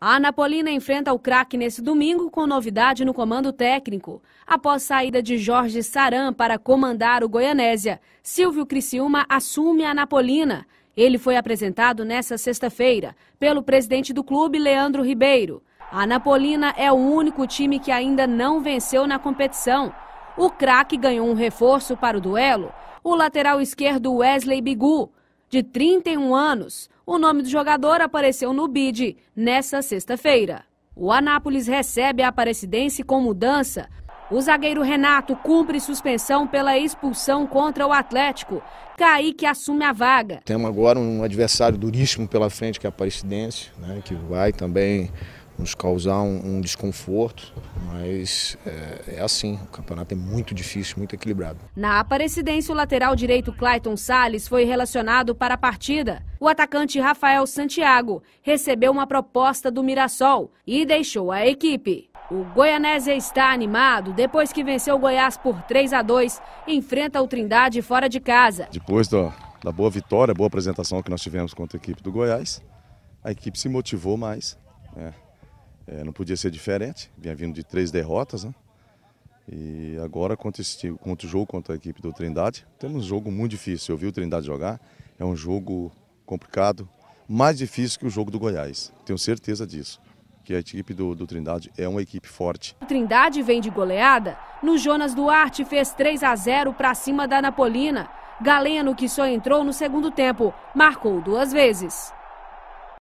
A Anapolina enfrenta o craque nesse domingo com novidade no comando técnico. Após saída de Jorge Saran para comandar o Goianésia, Silvio Criciúma assume a Anapolina. Ele foi apresentado nesta sexta-feira pelo presidente do clube, Leandro Ribeiro. A Anapolina é o único time que ainda não venceu na competição. O craque ganhou um reforço para o duelo, o lateral esquerdo Wesley Bigu, de 31 anos. O nome do jogador apareceu no BID nessa sexta-feira. O Anápolis recebe a Aparecidense com mudança. O zagueiro Renato cumpre suspensão pela expulsão contra o Atlético. Kaique assume a vaga. Temos agora um adversário duríssimo pela frente, que é a Aparecidense, né, que vai também nos causar um, um desconforto, mas é, é, assim, o campeonato é muito difícil, muito equilibrado. Na Aparecidense, o lateral direito Clayton Sales foi relacionado para a partida. O atacante Rafael Santiago recebeu uma proposta do Mirassol e deixou a equipe. O Goianésia está animado depois que venceu o Goiás por 3 a 2, enfrenta o Trindade fora de casa. Depois da, da boa vitória, boa apresentação que nós tivemos contra a equipe do Goiás, a equipe se motivou mais. É é, não podia ser diferente, vinha vindo de três derrotas, né? E agora, contra, esse, contra o jogo contra a equipe do Trindade, temos um jogo muito difícil. Eu vi o Trindade jogar, é um jogo complicado, mais difícil que o jogo do Goiás, tenho certeza disso. Que a equipe do, do Trindade é uma equipe forte. O Trindade vem de goleada. No Jonas Duarte fez 3 a 0 para cima da Napolina. Galeno, que só entrou no segundo tempo, marcou duas vezes.